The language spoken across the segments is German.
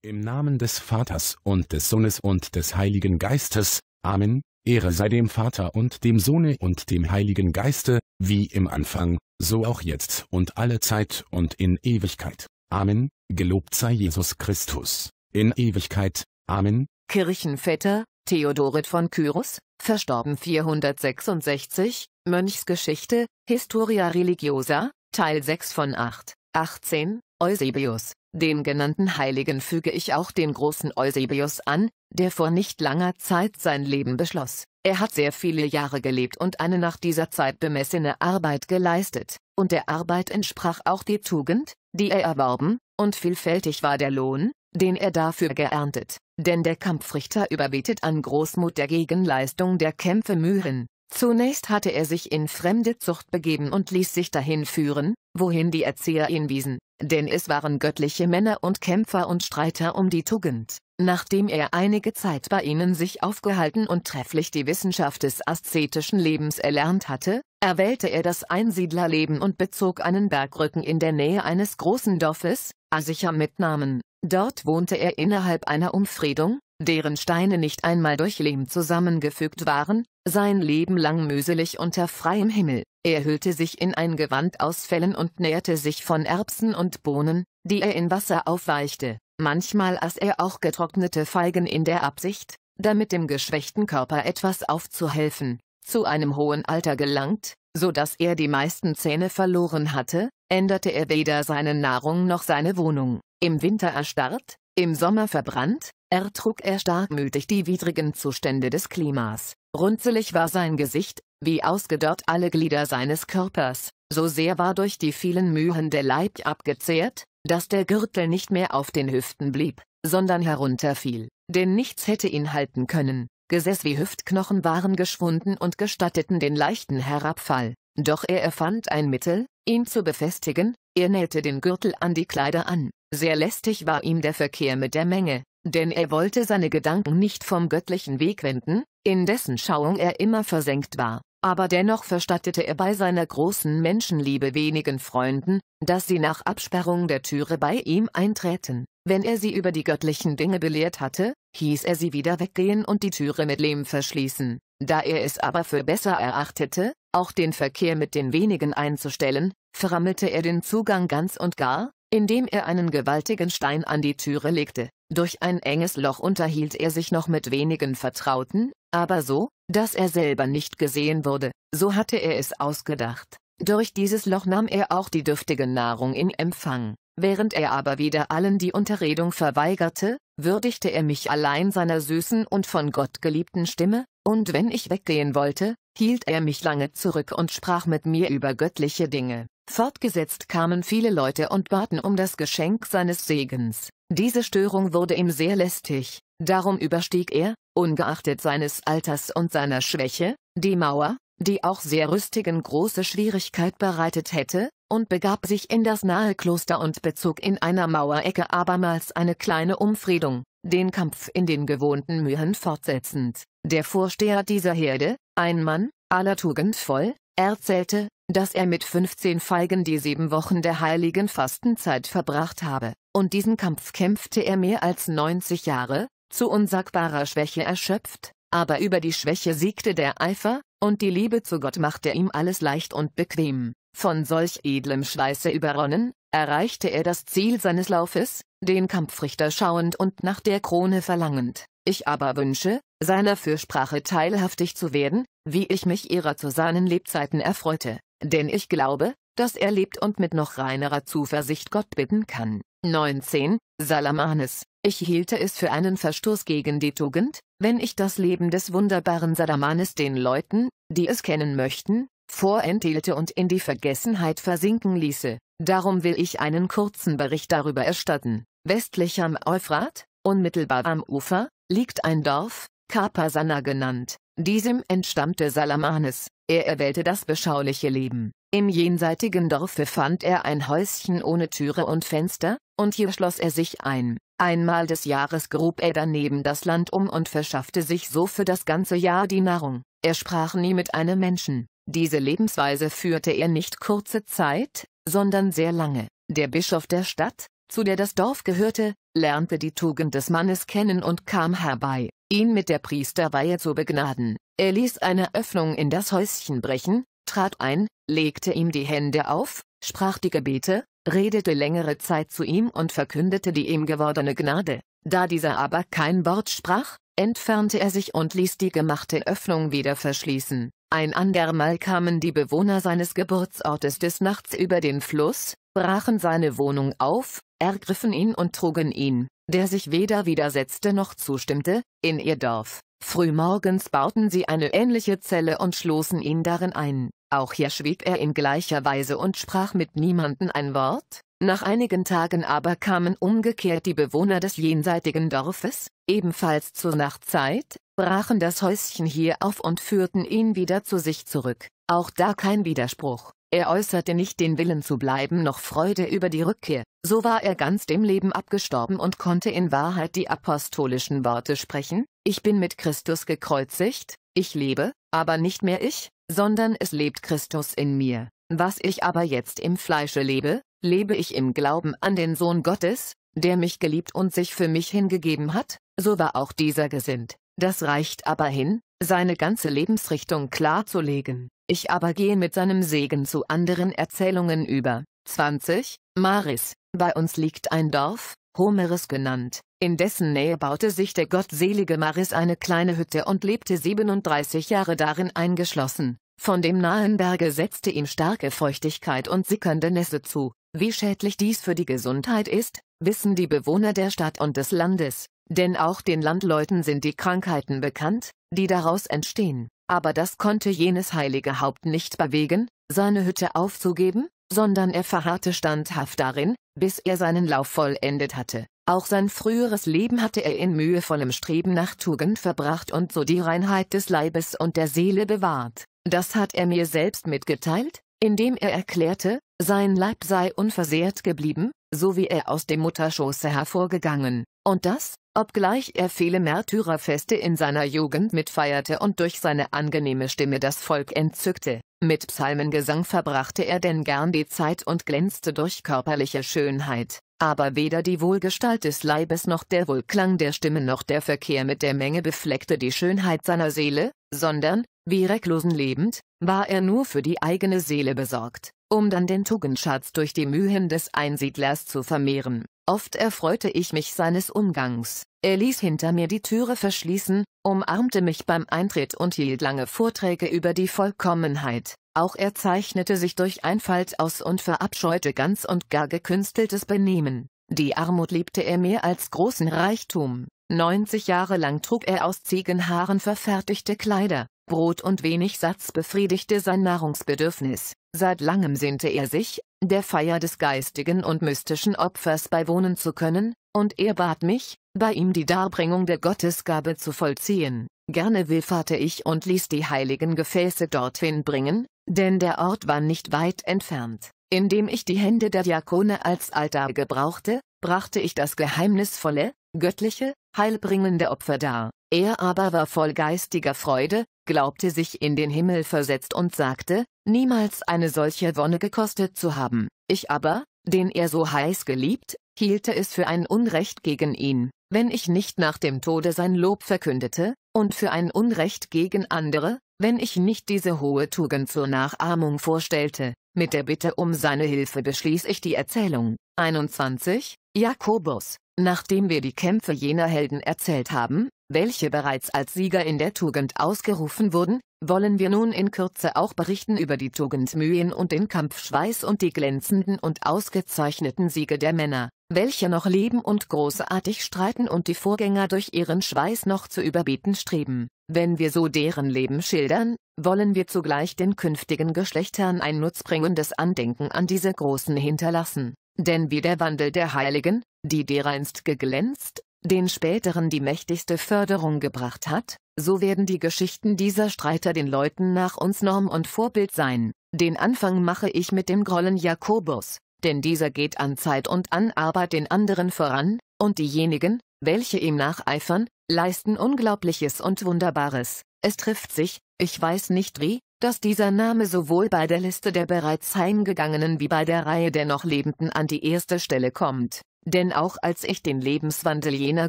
Im Namen des Vaters und des Sohnes und des Heiligen Geistes, Amen, Ehre sei dem Vater und dem Sohne und dem Heiligen Geiste, wie im Anfang, so auch jetzt und alle Zeit und in Ewigkeit. Amen, gelobt sei Jesus Christus, in Ewigkeit, Amen. Kirchenväter, Theodorit von Kyros, verstorben 466, Mönchsgeschichte, Historia Religiosa, Teil 6 von 8, 18, Eusebius, dem genannten Heiligen füge ich auch den großen Eusebius an, der vor nicht langer Zeit sein Leben beschloss. Er hat sehr viele Jahre gelebt und eine nach dieser Zeit bemessene Arbeit geleistet, und der Arbeit entsprach auch die Tugend, die er erworben, und vielfältig war der Lohn, den er dafür geerntet, denn der Kampfrichter überbietet an Großmut der Gegenleistung der Kämpfe Mühen. Zunächst hatte er sich in fremde Zucht begeben und ließ sich dahin führen, wohin die Erzieher ihn wiesen, denn es waren göttliche Männer und Kämpfer und Streiter um die Tugend. Nachdem er einige Zeit bei ihnen sich aufgehalten und trefflich die Wissenschaft des aszetischen Lebens erlernt hatte, erwählte er das Einsiedlerleben und bezog einen Bergrücken in der Nähe eines großen Dorfes, Asicha mit Namen. Dort wohnte er innerhalb einer Umfriedung, deren Steine nicht einmal durch Lehm zusammengefügt waren, sein Leben lang mühselig unter freiem Himmel. Er hüllte sich in ein Gewand aus Fellen und nährte sich von Erbsen und Bohnen, die er in Wasser aufweichte. Manchmal aß er auch getrocknete Feigen in der Absicht, damit dem geschwächten Körper etwas aufzuhelfen. Zu einem hohen Alter gelangt, so dass er die meisten Zähne verloren hatte, änderte er weder seine Nahrung noch seine Wohnung. Im Winter erstarrt, im Sommer verbrannt, ertrug er starkmütig die widrigen Zustände des Klimas. Runzelig war sein Gesicht, wie ausgedörrt alle Glieder seines Körpers, so sehr war durch die vielen Mühen der Leib abgezehrt, dass der Gürtel nicht mehr auf den Hüften blieb, sondern herunterfiel, denn nichts hätte ihn halten können. Gesäß wie Hüftknochen waren geschwunden und gestatteten den leichten Herabfall. Doch er erfand ein Mittel, ihn zu befestigen, er nähte den Gürtel an die Kleider an. Sehr lästig war ihm der Verkehr mit der Menge, denn er wollte seine Gedanken nicht vom göttlichen Weg wenden, in dessen Schauung er immer versenkt war, aber dennoch verstattete er bei seiner großen Menschenliebe wenigen Freunden, dass sie nach Absperrung der Türe bei ihm einträten. Wenn er sie über die göttlichen Dinge belehrt hatte, hieß er sie wieder weggehen und die Türe mit Lehm verschließen. Da er es aber für besser erachtete, auch den Verkehr mit den wenigen einzustellen, verrammelte er den Zugang ganz und gar, indem er einen gewaltigen Stein an die Türe legte. Durch ein enges Loch unterhielt er sich noch mit wenigen Vertrauten, aber so, dass er selber nicht gesehen wurde, so hatte er es ausgedacht. Durch dieses Loch nahm er auch die dürftige Nahrung in Empfang, während er aber wieder allen die Unterredung verweigerte, würdigte er mich allein seiner süßen und von Gott geliebten Stimme, und wenn ich weggehen wollte, hielt er mich lange zurück und sprach mit mir über göttliche Dinge. Fortgesetzt kamen viele Leute und baten um das Geschenk seines Segens. Diese Störung wurde ihm sehr lästig, darum überstieg er, ungeachtet seines Alters und seiner Schwäche, die Mauer, die auch sehr rüstigen große Schwierigkeit bereitet hätte, und begab sich in das nahe Kloster und bezog in einer Mauerecke abermals eine kleine Umfriedung, den Kampf in den gewohnten Mühen fortsetzend. Der Vorsteher dieser Herde, ein Mann, aller Tugend voll, erzählte, dass er mit 15 Feigen die sieben Wochen der heiligen Fastenzeit verbracht habe, und diesen Kampf kämpfte er mehr als 90 Jahre, zu unsagbarer Schwäche erschöpft, aber über die Schwäche siegte der Eifer, und die Liebe zu Gott machte ihm alles leicht und bequem. Von solch edlem Schweiße überronnen, erreichte er das Ziel seines Laufes, den Kampfrichter schauend und nach der Krone verlangend. Ich aber wünsche, seiner Fürsprache teilhaftig zu werden, wie ich mich ihrer zu seinen Lebzeiten erfreute, denn ich glaube, dass er lebt und mit noch reinerer Zuversicht Gott bitten kann. 19. Salamanes. Ich hielte es für einen Verstoß gegen die Tugend, wenn ich das Leben des wunderbaren Salamanes den Leuten, die es kennen möchten, vorenthielte und in die Vergessenheit versinken ließe. Darum will ich einen kurzen Bericht darüber erstatten. Westlich am Euphrat, unmittelbar am Ufer, liegt ein Dorf, Kapasana genannt. Diesem entstammte Salamanes. Er erwählte das beschauliche Leben, im jenseitigen Dorfe fand er ein Häuschen ohne Türe und Fenster, und hier schloss er sich ein. Einmal des Jahres grub er daneben das Land um und verschaffte sich so für das ganze Jahr die Nahrung. Er sprach nie mit einem Menschen. Diese Lebensweise führte er nicht kurze Zeit, sondern sehr lange. Der Bischof der Stadt, zu der das Dorf gehörte, lernte die Tugend des Mannes kennen und kam herbei, ihn mit der Priesterweihe zu begnaden. Er ließ eine Öffnung in das Häuschen brechen, trat ein, legte ihm die Hände auf, sprach die Gebete, redete längere Zeit zu ihm und verkündete die ihm gewordene Gnade. Da dieser aber kein Wort sprach, entfernte er sich und ließ die gemachte Öffnung wieder verschließen. Ein andermal kamen die Bewohner seines Geburtsortes des Nachts über den Fluss, brachen seine Wohnung auf, ergriffen ihn und trugen ihn, der sich weder widersetzte noch zustimmte, in ihr Dorf. Frühmorgens bauten sie eine ähnliche Zelle und schlossen ihn darin ein. Auch hier schwieg er in gleicher Weise und sprach mit niemandem ein Wort. Nach einigen Tagen aber kamen umgekehrt die Bewohner des jenseitigen Dorfes, ebenfalls zur Nachtzeit, brachen das Häuschen hier auf und führten ihn wieder zu sich zurück. Auch da kein Widerspruch. Er äußerte nicht den Willen zu bleiben noch Freude über die Rückkehr, so war er ganz dem Leben abgestorben und konnte in Wahrheit die apostolischen Worte sprechen, ich bin mit Christus gekreuzigt, ich lebe, aber nicht mehr ich, sondern es lebt Christus in mir. Was ich aber jetzt im Fleische lebe, lebe ich im Glauben an den Sohn Gottes, der mich geliebt und sich für mich hingegeben hat, so war auch dieser gesinnt. Das reicht aber hin, seine ganze Lebensrichtung klarzulegen. Ich aber gehe mit seinem Segen zu anderen Erzählungen über. 20. Maris, bei uns liegt ein Dorf, Homeres genannt, in dessen Nähe baute sich der gottselige Maris eine kleine Hütte und lebte 37 Jahre darin eingeschlossen. Von dem nahen Berge setzte ihm starke Feuchtigkeit und sickernde Nässe zu. Wie schädlich dies für die Gesundheit ist, wissen die Bewohner der Stadt und des Landes, denn auch den Landleuten sind die Krankheiten bekannt, die daraus entstehen. Aber das konnte jenes heilige Haupt nicht bewegen, seine Hütte aufzugeben, sondern er verharrte standhaft darin, bis er seinen Lauf vollendet hatte. Auch sein früheres Leben hatte er in mühevollem Streben nach Tugend verbracht und so die Reinheit des Leibes und der Seele bewahrt. Das hat er mir selbst mitgeteilt, indem er erklärte, sein Leib sei unversehrt geblieben, so wie er aus dem Mutterschoße hervorgegangen, und das, Obgleich er viele Märtyrerfeste in seiner Jugend mitfeierte und durch seine angenehme Stimme das Volk entzückte, mit Psalmengesang verbrachte er denn gern die Zeit und glänzte durch körperliche Schönheit, aber weder die Wohlgestalt des Leibes noch der Wohlklang der Stimme noch der Verkehr mit der Menge befleckte die Schönheit seiner Seele, sondern, wie recklosen lebend, war er nur für die eigene Seele besorgt, um dann den Tugendschatz durch die Mühen des Einsiedlers zu vermehren. Oft erfreute ich mich seines Umgangs, er ließ hinter mir die Türe verschließen, umarmte mich beim Eintritt und hielt lange Vorträge über die Vollkommenheit. Auch er zeichnete sich durch Einfalt aus und verabscheute ganz und gar gekünsteltes Benehmen. Die Armut liebte er mehr als großen Reichtum. 90 Jahre lang trug er aus Ziegenhaaren verfertigte Kleider, Brot und wenig Satz befriedigte sein Nahrungsbedürfnis. Seit langem sehnte er sich, der Feier des geistigen und mystischen Opfers beiwohnen zu können, und er bat mich, bei ihm die Darbringung der Gottesgabe zu vollziehen. Gerne willfahrte ich und ließ die heiligen Gefäße dorthin bringen, denn der Ort war nicht weit entfernt. Indem ich die Hände der Diakone als Altar gebrauchte, brachte ich das geheimnisvolle, göttliche, heilbringende Opfer dar. Er aber war voll geistiger Freude, glaubte sich in den Himmel versetzt und sagte, niemals eine solche Wonne gekostet zu haben. Ich aber, den er so heiß geliebt, hielte es für ein Unrecht gegen ihn, wenn ich nicht nach dem Tode sein Lob verkündete, und für ein Unrecht gegen andere, wenn ich nicht diese hohe Tugend zur Nachahmung vorstellte. Mit der Bitte um seine Hilfe beschließ ich die Erzählung. 21, Jakobus, Nachdem wir die Kämpfe jener Helden erzählt haben, welche bereits als Sieger in der Tugend ausgerufen wurden, wollen wir nun in Kürze auch berichten über die Tugendmühen und den Kampfschweiß und die glänzenden und ausgezeichneten Siege der Männer, welche noch leben und großartig streiten und die Vorgänger durch ihren Schweiß noch zu überbieten streben. Wenn wir so deren Leben schildern, wollen wir zugleich den künftigen Geschlechtern ein nutzbringendes Andenken an diese Großen hinterlassen. Denn wie der Wandel der Heiligen, die dereinst geglänzt, den späteren die mächtigste Förderung gebracht hat, so werden die Geschichten dieser Streiter den Leuten nach uns Norm und Vorbild sein. Den Anfang mache ich mit dem Grollen Jakobus, denn dieser geht an Zeit und an Arbeit den anderen voran, und diejenigen, welche ihm nacheifern, leisten Unglaubliches und Wunderbares. Es trifft sich, ich weiß nicht wie, dass dieser Name sowohl bei der Liste der bereits heimgegangenen wie bei der Reihe der noch Lebenden an die erste Stelle kommt. Denn auch als ich den Lebenswandel jener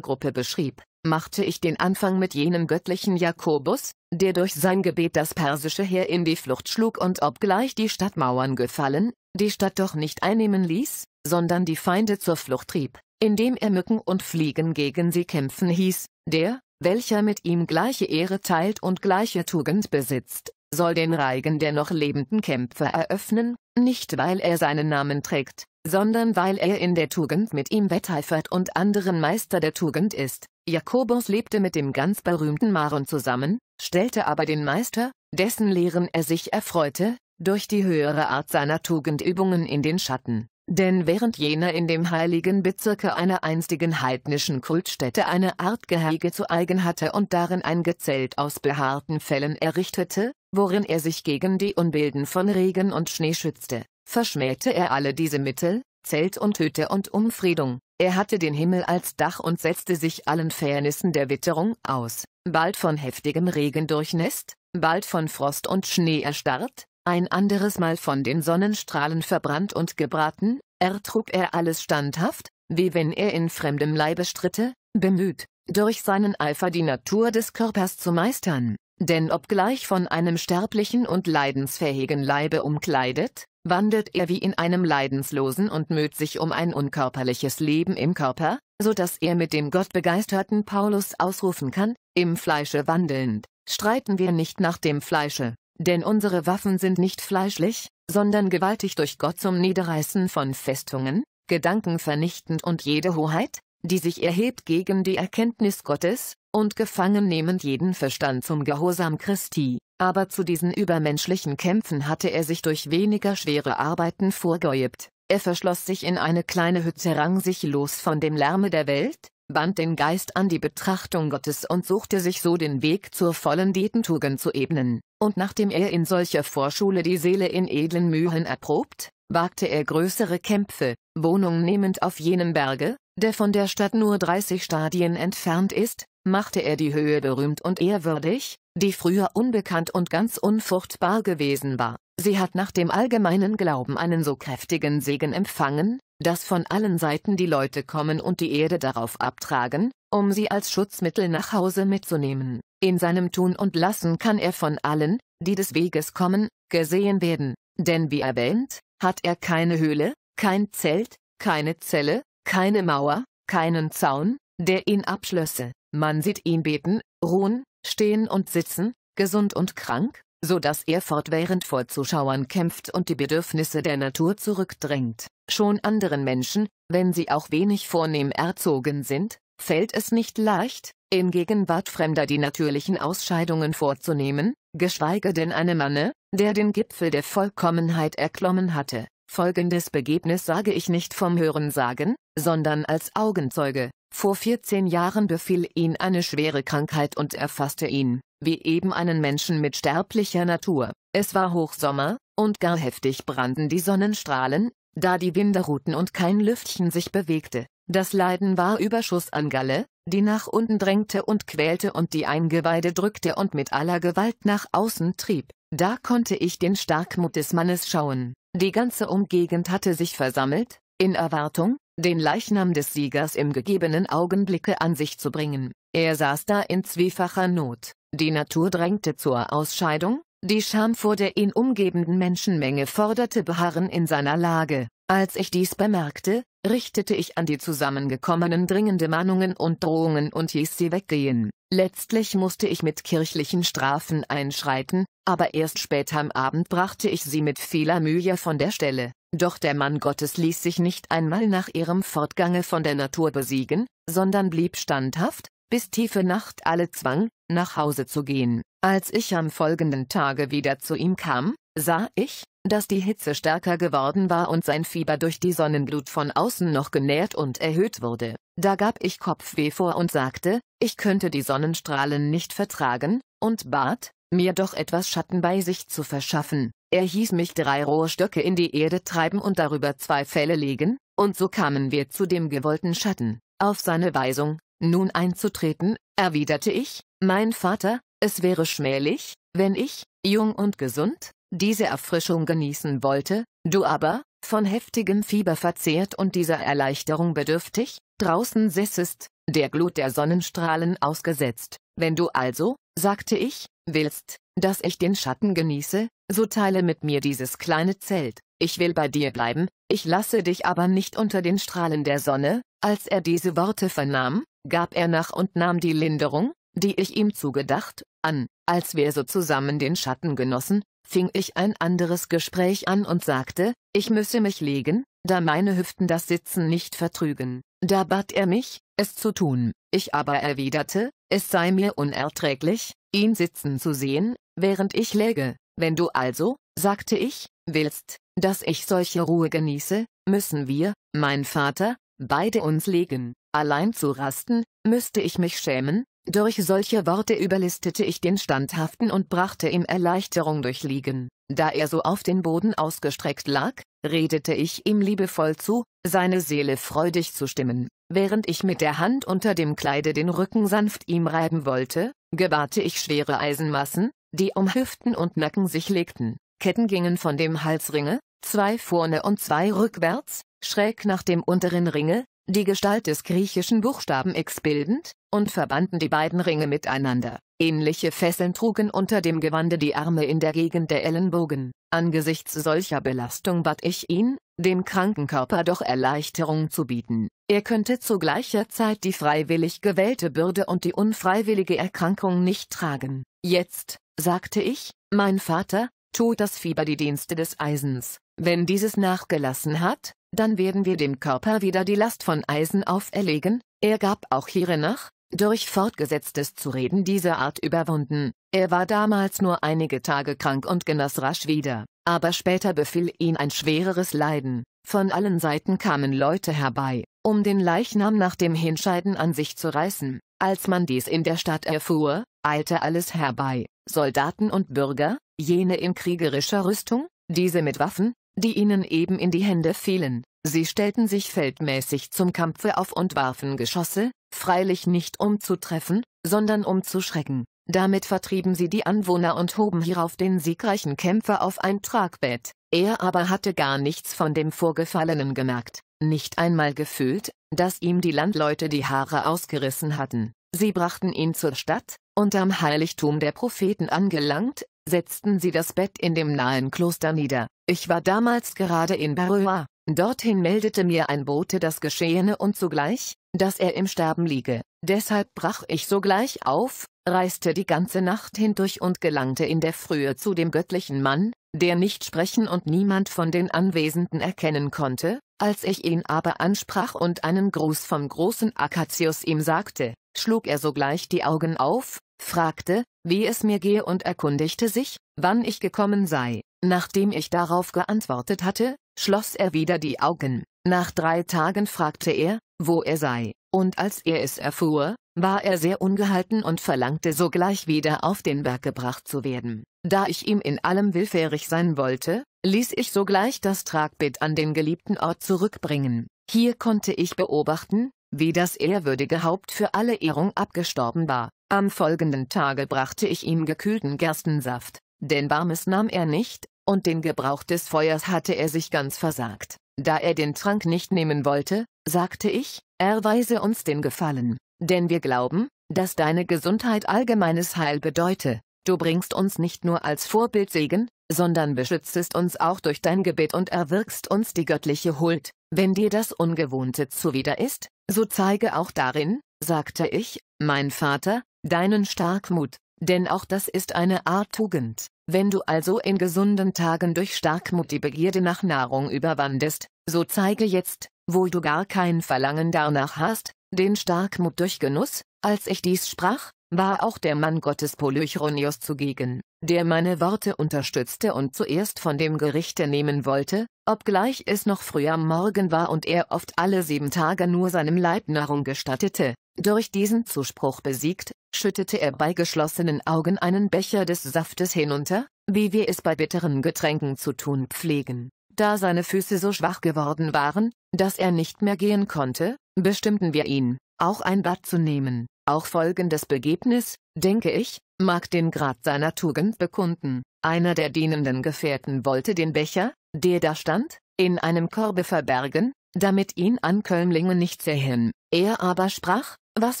Gruppe beschrieb, machte ich den Anfang mit jenem göttlichen Jakobus, der durch sein Gebet das persische Heer in die Flucht schlug und obgleich die Stadtmauern gefallen, die Stadt doch nicht einnehmen ließ, sondern die Feinde zur Flucht trieb, indem er Mücken und Fliegen gegen sie kämpfen hieß, der, welcher mit ihm gleiche Ehre teilt und gleiche Tugend besitzt, soll den Reigen der noch lebenden Kämpfer eröffnen, nicht weil er seinen Namen trägt, sondern weil er in der Tugend mit ihm wetteifert und anderen Meister der Tugend ist. Jakobus lebte mit dem ganz berühmten Maron zusammen, stellte aber den Meister, dessen Lehren er sich erfreute, durch die höhere Art seiner Tugendübungen in den Schatten. Denn während jener in dem heiligen Bezirke einer einstigen heidnischen Kultstätte eine Art Gehege zu eigen hatte und darin ein Gezelt aus behaarten Fellen errichtete, worin er sich gegen die Unbilden von Regen und Schnee schützte, verschmähte er alle diese Mittel, Zelt und Hütte und Umfriedung, er hatte den Himmel als Dach und setzte sich allen Fairnissen der Witterung aus, bald von heftigem Regen durchnässt, bald von Frost und Schnee erstarrt, ein anderes Mal von den Sonnenstrahlen verbrannt und gebraten, ertrug er alles standhaft, wie wenn er in fremdem Leibe stritte, bemüht, durch seinen Eifer die Natur des Körpers zu meistern. Denn obgleich von einem sterblichen und leidensfähigen Leibe umkleidet, wandelt er wie in einem leidenslosen und müht sich um ein unkörperliches Leben im Körper, so dass er mit dem gottbegeisterten Paulus ausrufen kann, im Fleische wandelnd, streiten wir nicht nach dem Fleische, denn unsere Waffen sind nicht fleischlich, sondern gewaltig durch Gott zum Niederreißen von Festungen, Gedanken vernichtend und jede Hoheit, die sich erhebt gegen die Erkenntnis Gottes, und gefangen nehmend jeden Verstand zum Gehorsam Christi. Aber zu diesen übermenschlichen Kämpfen hatte er sich durch weniger schwere Arbeiten vorgeübt. Er verschloss sich in eine kleine Hütze, rang sich los von dem Lärme der Welt, band den Geist an die Betrachtung Gottes und suchte sich so den Weg zur vollen Dietentugend zu ebnen, und nachdem er in solcher Vorschule die Seele in edlen Mühen erprobt, wagte er größere Kämpfe, Wohnung nehmend auf jenem Berge, der von der Stadt nur 30 Stadien entfernt ist, machte er die Höhe berühmt und ehrwürdig, die früher unbekannt und ganz unfruchtbar gewesen war. Sie hat nach dem allgemeinen Glauben einen so kräftigen Segen empfangen, dass von allen Seiten die Leute kommen und die Erde darauf abtragen, um sie als Schutzmittel nach Hause mitzunehmen. In seinem Tun und Lassen kann er von allen, die des Weges kommen, gesehen werden, denn wie erwähnt, hat er keine Höhle, kein Zelt, keine Zelle, keine Mauer, keinen Zaun, der ihn abschlösse. Man sieht ihn beten, ruhen, stehen und sitzen, gesund und krank, so dass er fortwährend vor Zuschauern kämpft und die Bedürfnisse der Natur zurückdrängt. Schon anderen Menschen, wenn sie auch wenig vornehm erzogen sind, fällt es nicht leicht, in Gegenwart Fremder die natürlichen Ausscheidungen vorzunehmen, geschweige denn einem Manne, der den Gipfel der Vollkommenheit erklommen hatte. Folgendes Begebnis sage ich nicht vom Hörensagen, sondern als Augenzeuge. Vor 14 Jahren befiel ihn eine schwere Krankheit und erfasste ihn wie eben einen Menschen mit sterblicher Natur. Es war Hochsommer, und gar heftig brannten die Sonnenstrahlen, da die Winde ruhten und kein Lüftchen sich bewegte. Das Leiden war Überschuss an Galle, die nach unten drängte und quälte und die Eingeweide drückte und mit aller Gewalt nach außen trieb. Da konnte ich den Starkmut des Mannes schauen. Die ganze Umgegend hatte sich versammelt, in Erwartung, den Leichnam des Siegers im gegebenen Augenblicke an sich zu bringen. Er saß da in zwiefacher Not, die Natur drängte zur Ausscheidung, die Scham vor der ihn umgebenden Menschenmenge forderte Beharren in seiner Lage. Als ich dies bemerkte, richtete ich an die zusammengekommenen dringende Mahnungen und Drohungen und hieß sie weggehen. Letztlich musste ich mit kirchlichen Strafen einschreiten, aber erst spät am Abend brachte ich sie mit vieler Mühe von der Stelle. Doch der Mann Gottes ließ sich nicht einmal nach ihrem Fortgange von der Natur besiegen, sondern blieb standhaft, bis tiefe Nacht alle zwang, nach Hause zu gehen. Als ich am folgenden Tage wieder zu ihm kam, sah ich, dass die Hitze stärker geworden war und sein Fieber durch die Sonnenblut von außen noch genährt und erhöht wurde. Da gab ich Kopfweh vor und sagte, ich könnte die Sonnenstrahlen nicht vertragen, und bat, mir doch etwas Schatten bei sich zu verschaffen. Er hieß mich drei Rohrstöcke in die Erde treiben und darüber zwei Fälle legen, und so kamen wir zu dem gewollten Schatten. Auf seine Weisung, nun einzutreten, erwiderte ich, mein Vater, es wäre schmählich, wenn ich, jung und gesund, diese Erfrischung genießen wollte, du aber, von heftigem Fieber verzehrt und dieser Erleichterung bedürftig, draußen sissest, der Glut der Sonnenstrahlen ausgesetzt. Wenn du also, sagte ich, willst, dass ich den Schatten genieße, so teile mit mir dieses kleine Zelt, ich will bei dir bleiben, ich lasse dich aber nicht unter den Strahlen der Sonne, als er diese Worte vernahm, gab er nach und nahm die Linderung, die ich ihm zugedacht, an. Als wir so zusammen den Schatten genossen, fing ich ein anderes Gespräch an und sagte, ich müsse mich legen, da meine Hüften das Sitzen nicht vertrügen. Da bat er mich, es zu tun, ich aber erwiderte, es sei mir unerträglich, ihn sitzen zu sehen, während ich läge. Wenn du also, sagte ich, willst, dass ich solche Ruhe genieße, müssen wir, mein Vater, beide uns legen. Allein zu rasten, müsste ich mich schämen? Durch solche Worte überlistete ich den Standhaften und brachte ihm Erleichterung durch Liegen. Da er so auf den Boden ausgestreckt lag, redete ich ihm liebevoll zu, seine Seele freudig zu stimmen. Während ich mit der Hand unter dem Kleide den Rücken sanft ihm reiben wollte, gewahrte ich schwere Eisenmassen, die um Hüften und Nacken sich legten. Ketten gingen von dem Halsringe, zwei vorne und zwei rückwärts, schräg nach dem unteren Ringe, die Gestalt des griechischen Buchstaben X bildend, und verbanden die beiden Ringe miteinander. Ähnliche Fesseln trugen unter dem Gewande die Arme in der Gegend der Ellenbogen. Angesichts solcher Belastung bat ich ihn, dem kranken Körper doch Erleichterung zu bieten. Er könnte zu gleicher Zeit die freiwillig gewählte Bürde und die unfreiwillige Erkrankung nicht tragen. Jetzt, sagte ich, mein Vater, tut das Fieber die Dienste des Eisens. Wenn dieses nachgelassen hat, dann werden wir dem Körper wieder die Last von Eisen auferlegen. Er gab auch hiernach, durch fortgesetztes Zureden dieser Art überwunden. Er war damals nur einige Tage krank und genoss rasch wieder, aber später befiel ihn ein schwereres Leiden. Von allen Seiten kamen Leute herbei, um den Leichnam nach dem Hinscheiden an sich zu reißen. Als man dies in der Stadt erfuhr, eilte alles herbei, Soldaten und Bürger, jene in kriegerischer Rüstung, diese mit Waffen, die ihnen eben in die Hände fielen. Sie stellten sich feldmäßig zum Kampfe auf und warfen Geschosse, freilich nicht um zu treffen, sondern um zu schrecken. Damit vertrieben sie die Anwohner und hoben hierauf den siegreichen Kämpfer auf ein Tragbett. Er aber hatte gar nichts von dem Vorgefallenen gemerkt, nicht einmal gefühlt, dass ihm die Landleute die Haare ausgerissen hatten. Sie brachten ihn zur Stadt, und am Heiligtum der Propheten angelangt, setzten sie das Bett in dem nahen Kloster nieder. Ich war damals gerade in Barua. Dorthin meldete mir ein Bote das Geschehene und zugleich, dass er im Sterben liege. Deshalb brach ich sogleich auf, reiste die ganze Nacht hindurch und gelangte in der Frühe zu dem göttlichen Mann, der nicht sprechen und niemand von den Anwesenden erkennen konnte, als ich ihn aber ansprach und einen Gruß vom großen Akatius ihm sagte, schlug er sogleich die Augen auf, fragte, wie es mir gehe und erkundigte sich, wann ich gekommen sei. Nachdem ich darauf geantwortet hatte, schloss er wieder die Augen. Nach drei Tagen fragte er, wo er sei, und als er es erfuhr, war er sehr ungehalten und verlangte sogleich wieder auf den Berg gebracht zu werden. Da ich ihm in allem willfährig sein wollte, ließ ich sogleich das Tragbett an den geliebten Ort zurückbringen. Hier konnte ich beobachten, wie das ehrwürdige Haupt für alle Ehrung abgestorben war. Am folgenden Tage brachte ich ihm gekühlten Gerstensaft, denn warmes nahm er nicht, und den Gebrauch des Feuers hatte er sich ganz versagt. Da er den Trank nicht nehmen wollte, sagte ich, erweise uns den Gefallen, denn wir glauben, dass deine Gesundheit allgemeines Heil bedeute. Du bringst uns nicht nur als Vorbild Segen, sondern beschützest uns auch durch dein Gebet und erwirkst uns die göttliche Huld. Wenn dir das Ungewohnte zuwider ist, so zeige auch darin, sagte ich, mein Vater, deinen Starkmut, denn auch das ist eine Art Tugend. Wenn du also in gesunden Tagen durch Starkmut die Begierde nach Nahrung überwandest, so zeige jetzt, wo du gar kein Verlangen danach hast, den Starkmut durch Genuss, als ich dies sprach, war auch der Mann Gottes Polychronios zugegen, der meine Worte unterstützte und zuerst von dem Gerichte nehmen wollte, obgleich es noch früh am Morgen war und er oft alle sieben Tage nur seinem Leib Nahrung gestattete, durch diesen Zuspruch besiegt, schüttete er bei geschlossenen Augen einen Becher des Saftes hinunter, wie wir es bei bitteren Getränken zu tun pflegen. Da seine Füße so schwach geworden waren, dass er nicht mehr gehen konnte, bestimmten wir ihn, auch ein Bad zu nehmen. Auch folgendes Begebnis, denke ich, mag den Grad seiner Tugend bekunden. Einer der dienenden Gefährten wollte den Becher, der da stand, in einem Korbe verbergen, damit ihn Ankömmlinge nicht sehen. Er aber sprach, was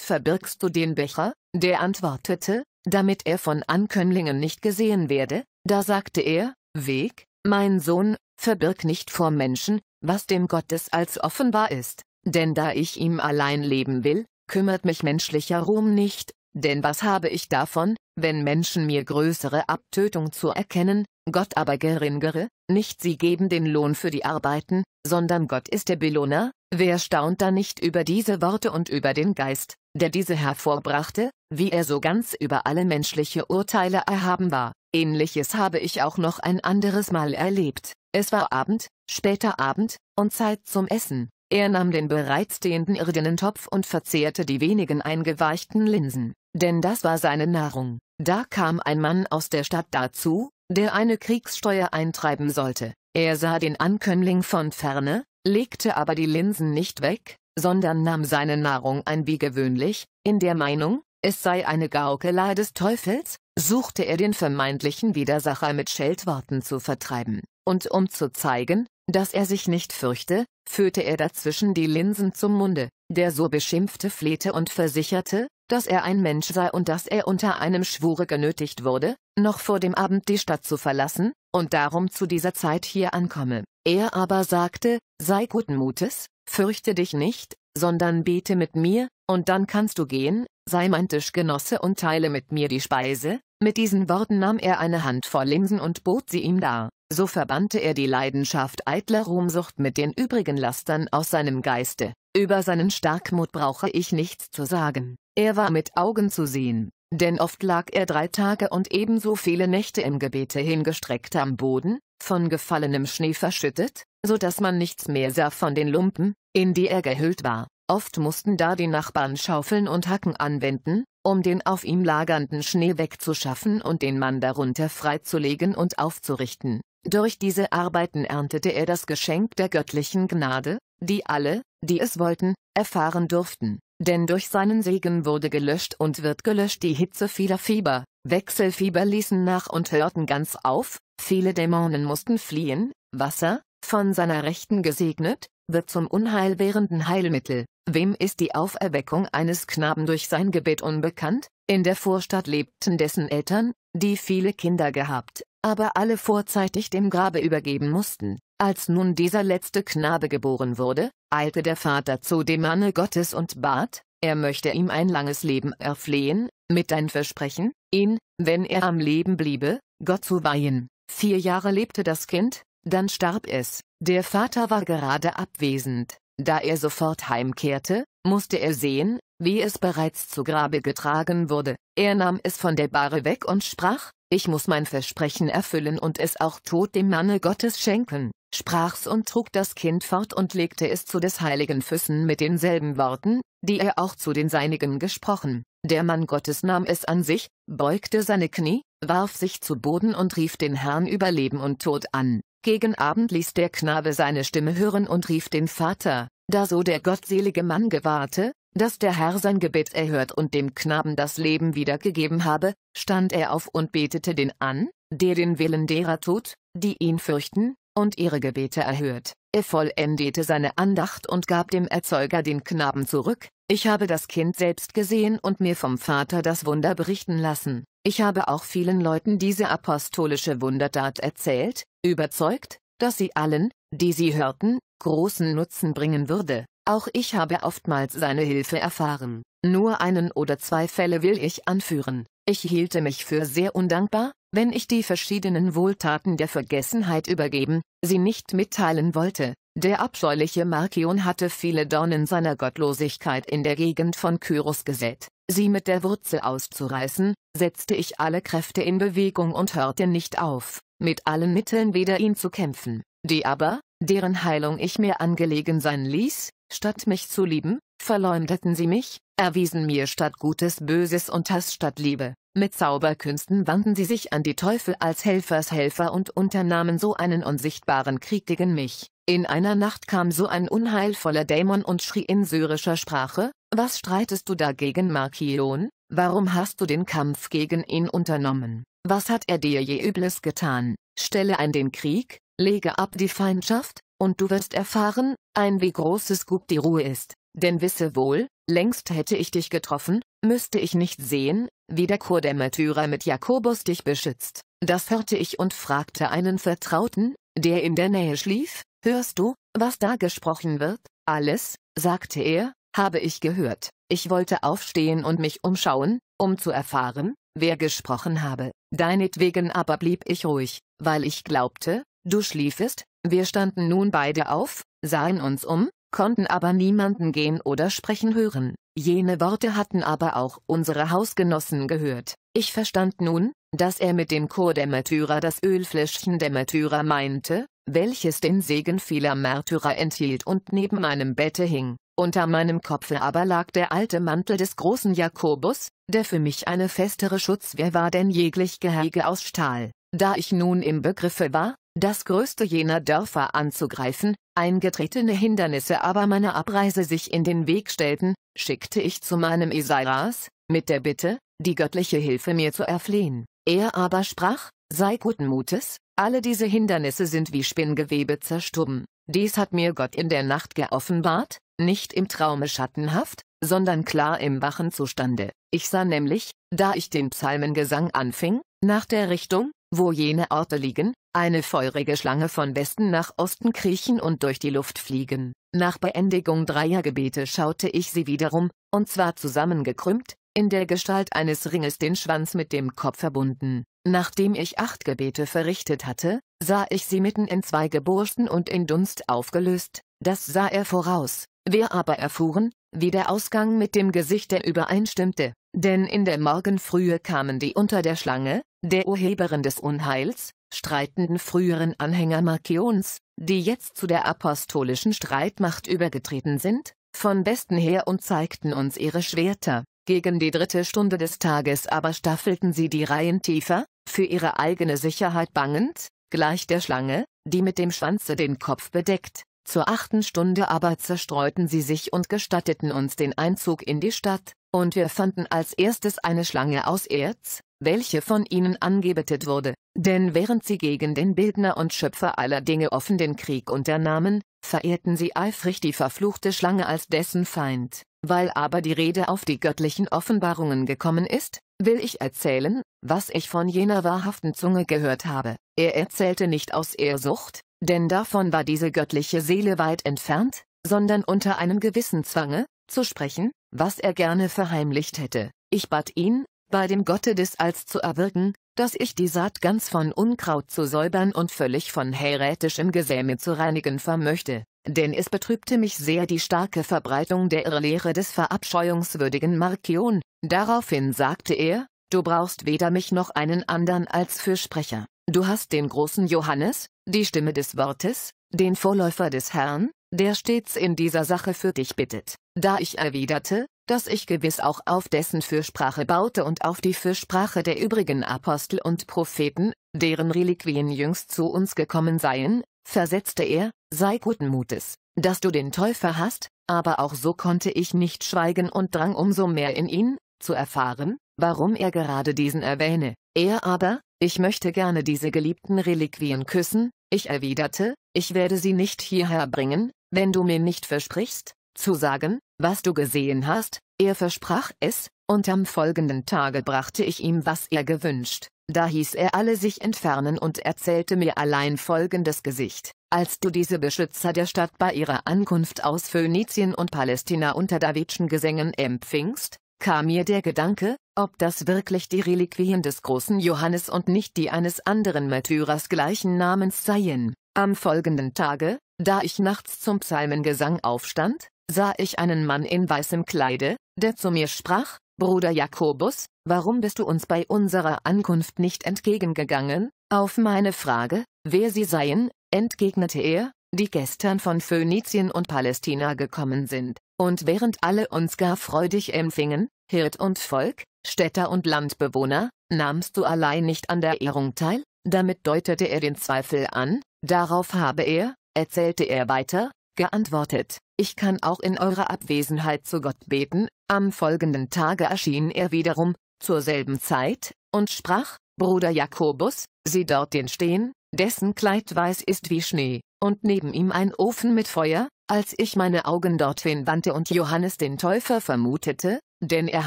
verbirgst du den Becher? Der antwortete, damit er von Ankömmlingen nicht gesehen werde, da sagte er, Weg, mein Sohn, verbirg nicht vor Menschen, was dem Gottes als offenbar ist, denn da ich ihm allein leben will, kümmert mich menschlicher Ruhm nicht, denn was habe ich davon, wenn Menschen mir größere Abtötung zu erkennen, Gott aber geringere, nicht sie geben den Lohn für die Arbeiten, sondern Gott ist der Belohner, Wer staunt da nicht über diese Worte und über den Geist, der diese hervorbrachte, wie er so ganz über alle menschliche Urteile erhaben war. Ähnliches habe ich auch noch ein anderes Mal erlebt. Es war Abend, später Abend, und Zeit zum Essen. Er nahm den bereitstehenden irdenen Topf und verzehrte die wenigen eingeweichten Linsen, denn das war seine Nahrung. Da kam ein Mann aus der Stadt dazu, der eine Kriegssteuer eintreiben sollte. Er sah den Ankömmling von ferne, legte aber die Linsen nicht weg, sondern nahm seine Nahrung ein wie gewöhnlich, in der Meinung, es sei eine Gaukelei des Teufels, suchte er den vermeintlichen Widersacher mit Scheltworten zu vertreiben, und um zu zeigen, dass er sich nicht fürchte, führte er dazwischen die Linsen zum Munde, der so beschimpfte flehte und versicherte, dass er ein Mensch sei und dass er unter einem Schwure genötigt wurde, noch vor dem Abend die Stadt zu verlassen, und darum zu dieser Zeit hier ankomme. Er aber sagte, sei guten Mutes, fürchte dich nicht, sondern bete mit mir, und dann kannst du gehen, sei mein Tischgenosse und teile mit mir die Speise. Mit diesen Worten nahm er eine Handvoll Linsen und bot sie ihm dar. So verbannte er die Leidenschaft eitler Ruhmsucht mit den übrigen Lastern aus seinem Geiste. Über seinen Starkmut brauche ich nichts zu sagen. Er war mit Augen zu sehen. Denn oft lag er drei Tage und ebenso viele Nächte im Gebete hingestreckt am Boden, von gefallenem Schnee verschüttet, so dass man nichts mehr sah von den Lumpen, in die er gehüllt war. Oft mussten da die Nachbarn Schaufeln und Hacken anwenden, um den auf ihm lagernden Schnee wegzuschaffen und den Mann darunter freizulegen und aufzurichten. Durch diese Arbeiten erntete er das Geschenk der göttlichen Gnade, die alle, die es wollten, erfahren durften denn durch seinen Segen wurde gelöscht und wird gelöscht die Hitze vieler Fieber, Wechselfieber ließen nach und hörten ganz auf, viele Dämonen mussten fliehen, Wasser, von seiner Rechten gesegnet, wird zum unheilwährenden Heilmittel, wem ist die Auferweckung eines Knaben durch sein Gebet unbekannt, in der Vorstadt lebten dessen Eltern, die viele Kinder gehabt, aber alle vorzeitig dem Grabe übergeben mussten, als nun dieser letzte Knabe geboren wurde, eilte der Vater zu dem Manne Gottes und bat, er möchte ihm ein langes Leben erflehen, mit ein Versprechen, ihn, wenn er am Leben bliebe, Gott zu weihen. Vier Jahre lebte das Kind, dann starb es, der Vater war gerade abwesend, da er sofort heimkehrte, musste er sehen, wie es bereits zu Grabe getragen wurde. Er nahm es von der Bahre weg und sprach, ich muss mein Versprechen erfüllen und es auch tot dem Manne Gottes schenken, sprach's und trug das Kind fort und legte es zu des heiligen Füssen mit denselben Worten, die er auch zu den seinigen gesprochen. Der Mann Gottes nahm es an sich, beugte seine Knie, warf sich zu Boden und rief den Herrn über Leben und Tod an. Gegen Abend ließ der Knabe seine Stimme hören und rief den Vater, da so der gottselige Mann gewahrte, dass der Herr sein Gebet erhört und dem Knaben das Leben wiedergegeben habe, stand er auf und betete den an, der den Willen derer tut, die ihn fürchten, und ihre Gebete erhört. Er vollendete seine Andacht und gab dem Erzeuger den Knaben zurück. Ich habe das Kind selbst gesehen und mir vom Vater das Wunder berichten lassen. Ich habe auch vielen Leuten diese apostolische Wundertat erzählt, überzeugt, dass sie allen, die sie hörten, großen Nutzen bringen würde. Auch ich habe oftmals seine Hilfe erfahren. Nur einen oder zwei Fälle will ich anführen. Ich hielte mich für sehr undankbar, wenn ich die verschiedenen Wohltaten der Vergessenheit übergeben, sie nicht mitteilen wollte. Der abscheuliche Markion hatte viele Dornen seiner Gottlosigkeit in der Gegend von Kyros gesät. Sie mit der Wurzel auszureißen, setzte ich alle Kräfte in Bewegung und hörte nicht auf, mit allen Mitteln wider ihn zu kämpfen, die aber, deren Heilung ich mir angelegen sein ließ, statt mich zu lieben, verleumdeten sie mich, erwiesen mir statt Gutes Böses und Hass statt Liebe. Mit Zauberkünsten wandten sie sich an die Teufel als Helfershelfer und unternahmen so einen unsichtbaren Krieg gegen mich. In einer Nacht kam so ein unheilvoller Dämon und schrie in syrischer Sprache, Was streitest du dagegen Markion, warum hast du den Kampf gegen ihn unternommen? Was hat er dir je Übles getan? Stelle ein den Krieg, lege ab die Feindschaft, und du wirst erfahren, ein wie großes Gut die Ruhe ist. Denn wisse wohl, längst hätte ich dich getroffen, müsste ich nicht sehen, wie der Chor der Märtyrer mit Jakobus dich beschützt. Das hörte ich und fragte einen Vertrauten, der in der Nähe schlief, hörst du, was da gesprochen wird? Alles, sagte er, habe ich gehört. Ich wollte aufstehen und mich umschauen, um zu erfahren, wer gesprochen habe. Deinetwegen aber blieb ich ruhig, weil ich glaubte, du schliefest, wir standen nun beide auf, sahen uns um, konnten aber niemanden gehen oder sprechen hören. Jene Worte hatten aber auch unsere Hausgenossen gehört. Ich verstand nun, dass er mit dem Chor der Märtyrer das Ölfläschchen der Märtyrer meinte, welches den Segen vieler Märtyrer enthielt und neben meinem Bette hing. Unter meinem Kopfe aber lag der alte Mantel des großen Jakobus, der für mich eine festere Schutzwehr war denn jeglich Gehege aus Stahl. Da ich nun im Begriffe war, das größte jener Dörfer anzugreifen, eingetretene Hindernisse aber meiner Abreise sich in den Weg stellten, schickte ich zu meinem Isaias, mit der Bitte, die göttliche Hilfe mir zu erflehen. Er aber sprach, sei guten Mutes, alle diese Hindernisse sind wie Spinngewebe zerstummen. Dies hat mir Gott in der Nacht geoffenbart, nicht im Traume schattenhaft, sondern klar im wachen Zustande. Ich sah nämlich, da ich den Psalmengesang anfing, nach der Richtung, wo jene Orte liegen, eine feurige Schlange von Westen nach Osten kriechen und durch die Luft fliegen. Nach Beendigung dreier Gebete schaute ich sie wiederum, und zwar zusammengekrümmt, in der Gestalt eines Ringes den Schwanz mit dem Kopf verbunden. Nachdem ich acht Gebete verrichtet hatte, sah ich sie mitten in zwei geborsten und in Dunst aufgelöst, das sah er voraus. Wir aber erfuhren, wie der Ausgang mit dem Gesichte übereinstimmte, denn in der Morgenfrühe kamen die unter der Schlange, der Urheberin des Unheils, streitenden früheren Anhänger Markions, die jetzt zu der apostolischen Streitmacht übergetreten sind, von Westen her und zeigten uns ihre Schwerter. Gegen die dritte Stunde des Tages aber staffelten sie die Reihen tiefer, für ihre eigene Sicherheit bangend, gleich der Schlange, die mit dem Schwanze den Kopf bedeckt. Zur achten Stunde aber zerstreuten sie sich und gestatteten uns den Einzug in die Stadt, und wir fanden als erstes eine Schlange aus Erz, welche von ihnen angebetet wurde, denn während sie gegen den Bildner und Schöpfer aller Dinge offen den Krieg unternahmen, verehrten sie eifrig die verfluchte Schlange als dessen Feind. Weil aber die Rede auf die göttlichen Offenbarungen gekommen ist, will ich erzählen, was ich von jener wahrhaften Zunge gehört habe. Er erzählte nicht aus Ehrsucht, denn davon war diese göttliche Seele weit entfernt, sondern unter einem gewissen Zwange, zu sprechen, was er gerne verheimlicht hätte. Ich bat ihn, bei dem Gotte des Alls zu erwirken, dass ich die Saat ganz von Unkraut zu säubern und völlig von heretischem Gesäme zu reinigen vermöchte, denn es betrübte mich sehr die starke Verbreitung der Irrlehre des verabscheuungswürdigen Markion. Daraufhin sagte er, du brauchst weder mich noch einen anderen als Fürsprecher. Du hast den großen Johannes, die Stimme des Wortes, den Vorläufer des Herrn, der stets in dieser Sache für dich bittet. Da ich erwiderte, dass ich gewiss auch auf dessen Fürsprache baute und auf die Fürsprache der übrigen Apostel und Propheten, deren Reliquien jüngst zu uns gekommen seien, versetzte er, sei guten Mutes, dass du den Täufer hast, aber auch so konnte ich nicht schweigen und drang umso mehr in ihn, zu erfahren, warum er gerade diesen erwähne. Er aber, ich möchte gerne diese geliebten Reliquien küssen, ich erwiderte, ich werde sie nicht hierher bringen, wenn du mir nicht versprichst, zu sagen, was du gesehen hast, er versprach es, und am folgenden Tage brachte ich ihm, was er gewünscht, da hieß er alle sich entfernen und erzählte mir allein folgendes Gesicht. Als du diese Beschützer der Stadt bei ihrer Ankunft aus Phönizien und Palästina unter Davidschen Gesängen empfingst, kam mir der Gedanke, ob das wirklich die Reliquien des großen Johannes und nicht die eines anderen Märtyrers gleichen Namens seien. Am folgenden Tage, da ich nachts zum Psalmengesang aufstand, sah ich einen Mann in weißem Kleide, der zu mir sprach, Bruder Jakobus, warum bist du uns bei unserer Ankunft nicht entgegengegangen? Auf meine Frage, wer sie seien, entgegnete er, die gestern von Phönizien und Palästina gekommen sind, und während alle uns gar freudig empfingen, Hirt und Volk, Städter und Landbewohner, nahmst du allein nicht an der Ehrung teil? Damit deutete er den Zweifel an, darauf habe er, erzählte er weiter, geantwortet, ich kann auch in eurer Abwesenheit zu Gott beten, am folgenden Tage erschien er wiederum, zur selben Zeit, und sprach, Bruder Jakobus, sieh dort den stehen, dessen Kleid weiß ist wie Schnee, und neben ihm ein Ofen mit Feuer, als ich meine Augen dorthin wandte und Johannes den Täufer vermutete, denn er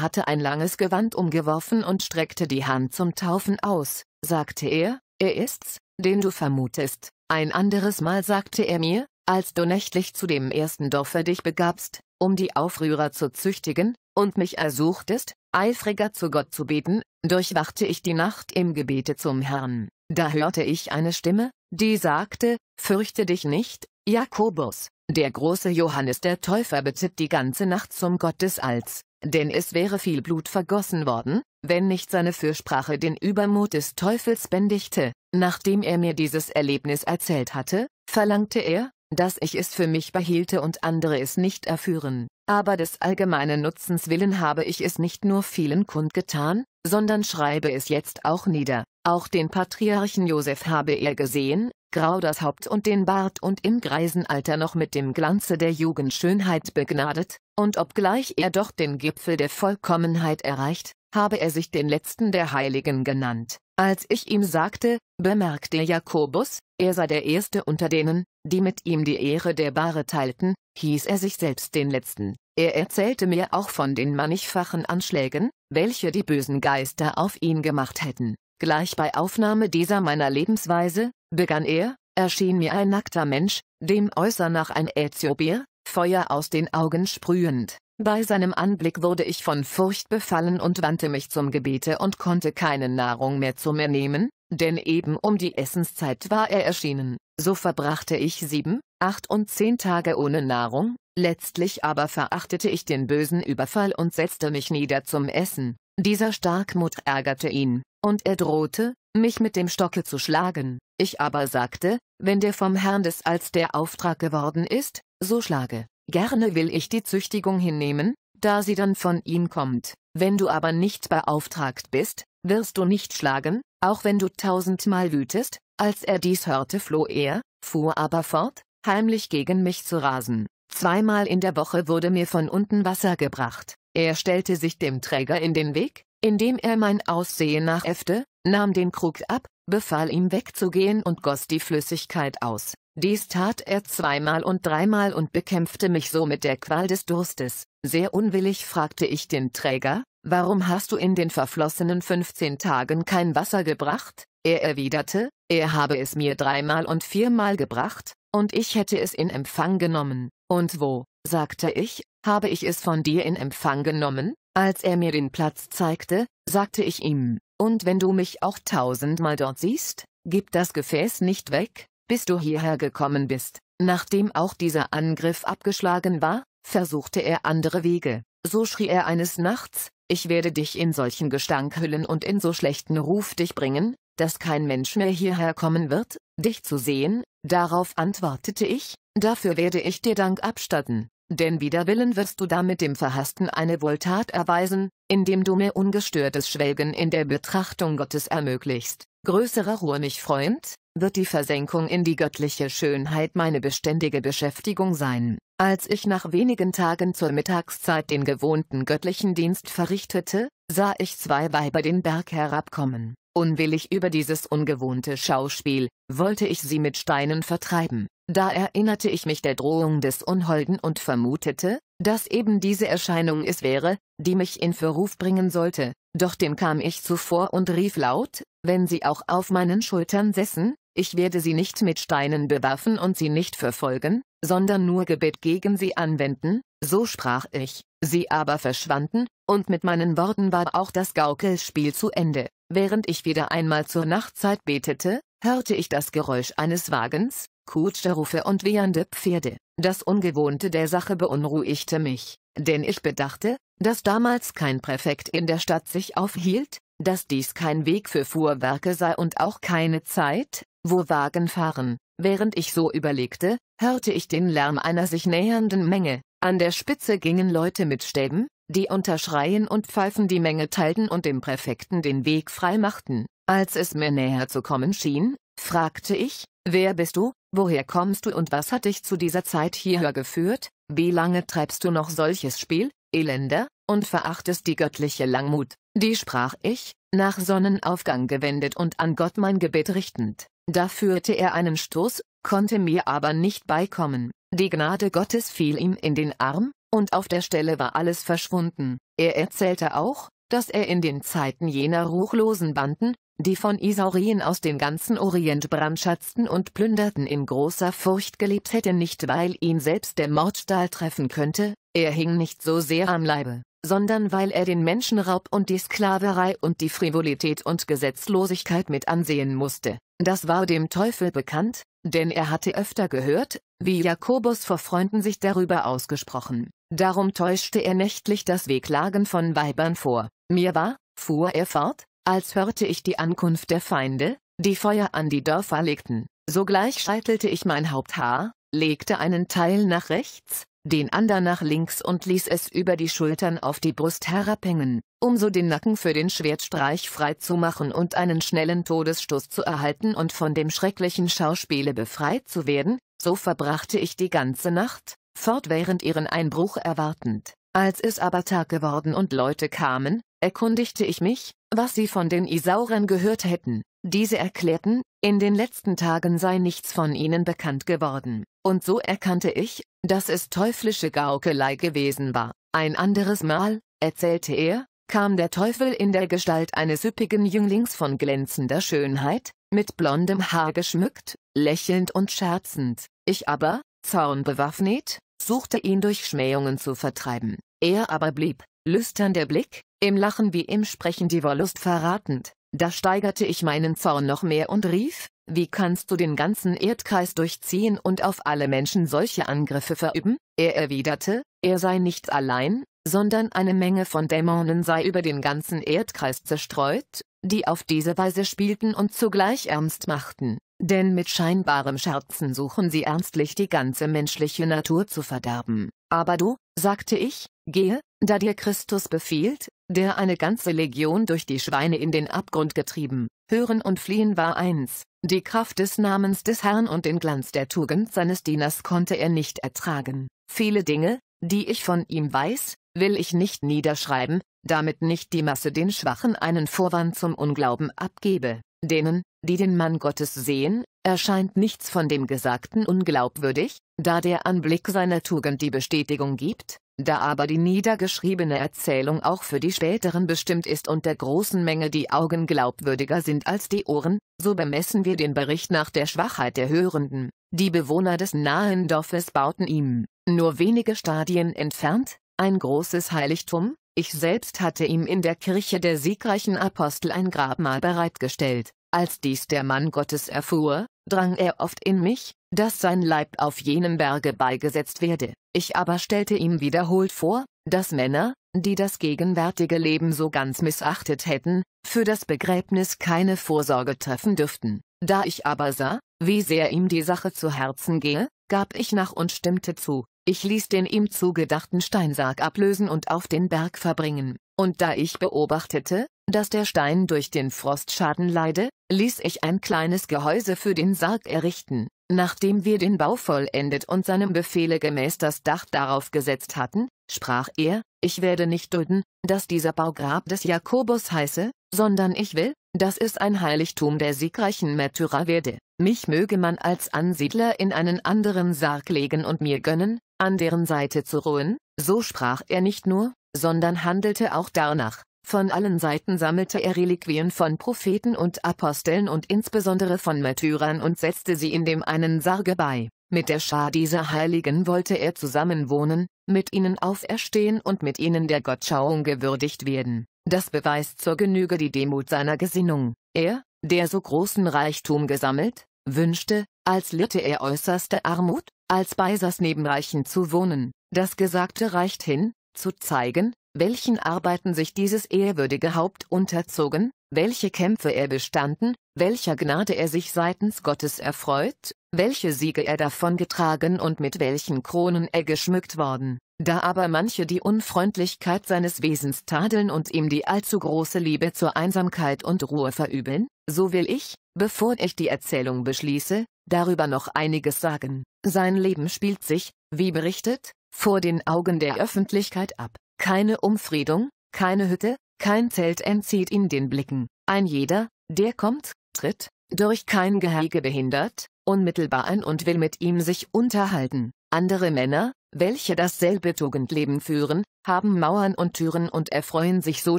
hatte ein langes Gewand umgeworfen und streckte die Hand zum Taufen aus, sagte er, er ist's, den du vermutest. Ein anderes Mal sagte er mir, als du nächtlich zu dem ersten Dorfe dich begabst, um die Aufrührer zu züchtigen, und mich ersuchtest, eifriger zu Gott zu beten, durchwachte ich die Nacht im Gebete zum Herrn. Da hörte ich eine Stimme, die sagte, Fürchte dich nicht, Jakobus, der große Johannes der Täufer bittet die ganze Nacht zum Gott des Alls, denn es wäre viel Blut vergossen worden, wenn nicht seine Fürsprache den Übermut des Teufels bändigte. Nachdem er mir dieses Erlebnis erzählt hatte, verlangte er, dass ich es für mich behielte und andere es nicht erführen. Aber des allgemeinen Nutzens willen habe ich es nicht nur vielen kundgetan, sondern schreibe es jetzt auch nieder. Auch den Patriarchen Josef habe er gesehen, grau das Haupt und den Bart und im Greisenalter noch mit dem Glanze der Jugendschönheit begnadet, und obgleich er doch den Gipfel der Vollkommenheit erreicht, habe er sich den letzten der Heiligen genannt. Als ich ihm sagte, bemerkte Jakobus, er sei der Erste unter denen, die mit ihm die Ehre der Bahre teilten, hieß er sich selbst den Letzten. Er erzählte mir auch von den mannigfachen Anschlägen, welche die bösen Geister auf ihn gemacht hätten. Gleich bei Aufnahme dieser meiner Lebensweise, begann er, erschien mir ein nackter Mensch, dem äußer nach ein Äthiopier, Feuer aus den Augen sprühend. Bei seinem Anblick wurde ich von Furcht befallen und wandte mich zum Gebete und konnte keine Nahrung mehr zu mir nehmen, denn eben um die Essenszeit war er erschienen. So verbrachte ich sieben, acht und zehn Tage ohne Nahrung, letztlich aber verachtete ich den bösen Überfall und setzte mich nieder zum Essen. Dieser Starkmut ärgerte ihn, und er drohte, mich mit dem Stocke zu schlagen. Ich aber sagte, wenn der vom Herrn des als der Auftrag geworden ist, so schlage. Gerne will ich die Züchtigung hinnehmen, da sie dann von ihm kommt. Wenn du aber nicht beauftragt bist, wirst du nicht schlagen, auch wenn du tausendmal wütest, als er dies hörte, floh er, fuhr aber fort, heimlich gegen mich zu rasen. Zweimal in der Woche wurde mir von unten Wasser gebracht. Er stellte sich dem Träger in den Weg, indem er mein Aussehen nachäffte, nahm den Krug ab, befahl ihm wegzugehen und goss die Flüssigkeit aus. Dies tat er zweimal und dreimal und bekämpfte mich so mit der Qual des Durstes. Sehr unwillig fragte ich den Träger, Warum hast du in den verflossenen 15 Tagen kein Wasser gebracht? Er erwiderte, er habe es mir dreimal und viermal gebracht, und ich hätte es in Empfang genommen. Und wo, sagte ich, habe ich es von dir in Empfang genommen? Als er mir den Platz zeigte, sagte ich ihm, und wenn du mich auch tausendmal dort siehst, gib das Gefäß nicht weg, bis du hierher gekommen bist. Nachdem auch dieser Angriff abgeschlagen war, versuchte er andere Wege. So schrie er eines Nachts, ich werde dich in solchen Gestank hüllen und in so schlechten Ruf dich bringen, dass kein Mensch mehr hierher kommen wird, dich zu sehen, darauf antwortete ich, dafür werde ich dir Dank abstatten, denn wider Willen wirst du damit dem Verhassten eine Wohltat erweisen, indem du mir ungestörtes Schwelgen in der Betrachtung Gottes ermöglichst größerer nicht freund wird die Versenkung in die göttliche Schönheit meine beständige Beschäftigung sein. Als ich nach wenigen Tagen zur Mittagszeit den gewohnten göttlichen Dienst verrichtete, sah ich zwei Weiber den Berg herabkommen. Unwillig über dieses ungewohnte Schauspiel, wollte ich sie mit Steinen vertreiben. Da erinnerte ich mich der Drohung des Unholden und vermutete, dass eben diese Erscheinung es wäre, die mich in Verruf bringen sollte, doch dem kam ich zuvor und rief laut, wenn sie auch auf meinen Schultern sessen, ich werde sie nicht mit Steinen bewaffen und sie nicht verfolgen, sondern nur Gebet gegen sie anwenden, so sprach ich, sie aber verschwanden, und mit meinen Worten war auch das Gaukelspiel zu Ende. Während ich wieder einmal zur Nachtzeit betete, hörte ich das Geräusch eines Wagens, Kutscherrufe und wiehernde Pferde. Das Ungewohnte der Sache beunruhigte mich, denn ich bedachte, dass damals kein Präfekt in der Stadt sich aufhielt, dass dies kein Weg für Fuhrwerke sei und auch keine Zeit, wo Wagen fahren. Während ich so überlegte, hörte ich den Lärm einer sich nähernden Menge. An der Spitze gingen Leute mit Stäben, die unter Schreien und Pfeifen die Menge teilten und dem Präfekten den Weg frei machten. Als es mir näher zu kommen schien, fragte ich, wer bist du, woher kommst du und was hat dich zu dieser Zeit hierher geführt, wie lange treibst du noch solches Spiel, Elender, und verachtest die göttliche Langmut, die sprach ich, nach Sonnenaufgang gewendet und an Gott mein Gebet richtend. Da führte er einen Stoß, konnte mir aber nicht beikommen, die Gnade Gottes fiel ihm in den Arm, und auf der Stelle war alles verschwunden. Er erzählte auch, dass er in den Zeiten jener ruchlosen Banden, die von Isaurien aus dem ganzen Orient brandschatzten und plünderten in großer Furcht gelebt hätte nicht weil ihn selbst der Mordstahl treffen könnte, er hing nicht so sehr am Leibe, sondern weil er den Menschenraub und die Sklaverei und die Frivolität und Gesetzlosigkeit mit ansehen musste. Das war dem Teufel bekannt, denn er hatte öfter gehört, wie Jakobus vor Freunden sich darüber ausgesprochen. Darum täuschte er nächtlich das Wehklagen von Weibern vor. Mir war, fuhr er fort, als hörte ich die Ankunft der Feinde, die Feuer an die Dörfer legten. Sogleich scheitelte ich mein Haupthaar, legte einen Teil nach rechts, den anderen nach links und ließ es über die Schultern auf die Brust herabhängen, um so den Nacken für den Schwertstreich frei zu machen und einen schnellen Todesstoß zu erhalten und von dem schrecklichen Schauspiele befreit zu werden, so verbrachte ich die ganze Nacht, fortwährend ihren Einbruch erwartend. Als es aber Tag geworden und Leute kamen, erkundigte ich mich, was sie von den Isaurern gehört hätten. Diese erklärten, in den letzten Tagen sei nichts von ihnen bekannt geworden. Und so erkannte ich, dass es teuflische Gaukelei gewesen war. Ein anderes Mal, erzählte er, kam der Teufel in der Gestalt eines üppigen Jünglings von glänzender Schönheit, mit blondem Haar geschmückt, lächelnd und scherzend. Ich aber, zornbewaffnet, suchte ihn durch Schmähungen zu vertreiben. Er aber blieb, lüstern der Blick, im Lachen wie im Sprechen die Wollust verratend. Da steigerte ich meinen Zorn noch mehr und rief, wie kannst du den ganzen Erdkreis durchziehen und auf alle Menschen solche Angriffe verüben? Er erwiderte, er sei nicht allein, sondern eine Menge von Dämonen sei über den ganzen Erdkreis zerstreut, die auf diese Weise spielten und zugleich ernst machten, denn mit scheinbarem Scherzen suchen sie ernstlich die ganze menschliche Natur zu verderben. Aber du, sagte ich, gehe, da dir Christus befiehlt, der eine ganze Legion durch die Schweine in den Abgrund getrieben, Hören und Fliehen war eins, die Kraft des Namens des Herrn und den Glanz der Tugend seines Dieners konnte er nicht ertragen. Viele Dinge, die ich von ihm weiß, will ich nicht niederschreiben, damit nicht die Masse den Schwachen einen Vorwand zum Unglauben abgebe, denen, die den Mann Gottes sehen, erscheint nichts von dem Gesagten unglaubwürdig, da der Anblick seiner Tugend die Bestätigung gibt, da aber die niedergeschriebene Erzählung auch für die späteren bestimmt ist und der großen Menge die Augen glaubwürdiger sind als die Ohren, so bemessen wir den Bericht nach der Schwachheit der Hörenden. Die Bewohner des nahen Dorfes bauten ihm, nur wenige Stadien entfernt, ein großes Heiligtum, ich selbst hatte ihm in der Kirche der siegreichen Apostel ein Grabmal bereitgestellt. Als dies der Mann Gottes erfuhr, drang er oft in mich, dass sein Leib auf jenem Berge beigesetzt werde. Ich aber stellte ihm wiederholt vor, dass Männer, die das gegenwärtige Leben so ganz missachtet hätten, für das Begräbnis keine Vorsorge treffen dürften. Da ich aber sah, wie sehr ihm die Sache zu Herzen gehe, gab ich nach und stimmte zu. Ich ließ den ihm zugedachten Steinsarg ablösen und auf den Berg verbringen. Und da ich beobachtete, dass der Stein durch den Frostschaden leide, ließ ich ein kleines Gehäuse für den Sarg errichten. Nachdem wir den Bau vollendet und seinem Befehle gemäß das Dach darauf gesetzt hatten, sprach er, ich werde nicht dulden, dass dieser Baugrab des Jakobus heiße, sondern ich will, dass es ein Heiligtum der siegreichen Märtyrer werde. Mich möge man als Ansiedler in einen anderen Sarg legen und mir gönnen, an deren Seite zu ruhen, so sprach er nicht nur, sondern handelte auch danach. Von allen Seiten sammelte er Reliquien von Propheten und Aposteln und insbesondere von Märtyrern und setzte sie in dem einen Sarge bei. Mit der Schar dieser Heiligen wollte er zusammenwohnen, mit ihnen auferstehen und mit ihnen der Gottschauung gewürdigt werden. Das beweist zur Genüge die Demut seiner Gesinnung. Er, der so großen Reichtum gesammelt, wünschte, als litte er äußerste Armut, als Beisers neben Reichen zu wohnen. Das Gesagte reicht hin, zu zeigen, welchen Arbeiten sich dieses ehrwürdige Haupt unterzogen, welche Kämpfe er bestanden, welcher Gnade er sich seitens Gottes erfreut, welche Siege er davongetragen und mit welchen Kronen er geschmückt worden. Da aber manche die Unfreundlichkeit seines Wesens tadeln und ihm die allzu große Liebe zur Einsamkeit und Ruhe verübeln, so will ich, bevor ich die Erzählung beschließe, darüber noch einiges sagen. Sein Leben spielt sich, wie berichtet, vor den Augen der Öffentlichkeit ab. Keine Umfriedung, keine Hütte, kein Zelt entzieht ihm den Blicken. Ein jeder, der kommt, tritt, durch kein Gehege behindert, unmittelbar ein und will mit ihm sich unterhalten. Andere Männer, welche dasselbe Tugendleben führen, haben Mauern und Türen und erfreuen sich so